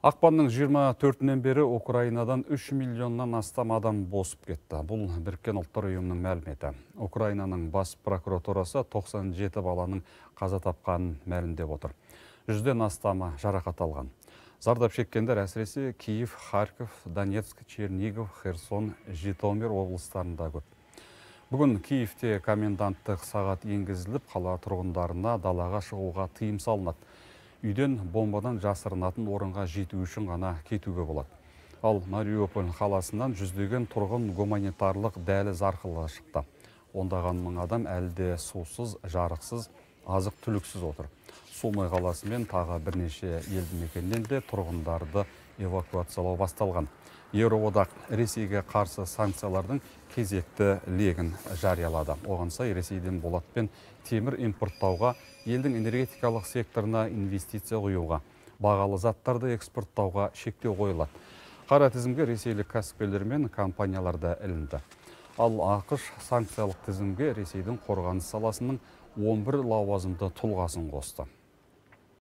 Ақпанның 24-нен бері Украинадан 3 миллионнан астам адам босып кетті. Бұл біріккен ұлттар ұйымының мәліметі. Украинаның бас прокуратурасы 97 баланың қаза тапқанын мәлімдеп отыр. Жүзден астамы жарақат алған. Зардап шеккендер әсіресе Киев, Харьков, Донецк, Чернигов, Херсон, Житомир облыстарында көп. Бүгін Киевте коменданттық сағат енгізіліп, қала тұрғындарына далаға шығуға тыйым салынады үйден бомбадан жасырынатын орынға жету үшін ғана кетуге болады. Ал Мариуполь қаласынан жүздеген тұрғын гуманитарлық дәліз арқылы шықты. Ондаған мың адам әлде сусыз, жарықсыз, азық түліксіз отыр. сумы қаласы мен тағы бірнеше елді мекеннен де тұрғындарды эвакуациялау басталған еуроодақ ресейге қарсы санкциялардың кезекті легін жариялады оған сай ресейден болат пен темір импорттауға елдің энергетикалық секторына инвестиция құюға бағалы заттарды экспорттауға шектеу қойылады қара тізімге ресейлік кәсіпкерлер мен компаниялар да ілінді ал ақш санкциялық тізімге ресейдің қорғаныс саласының 11 лауазымды тұлғасын қосты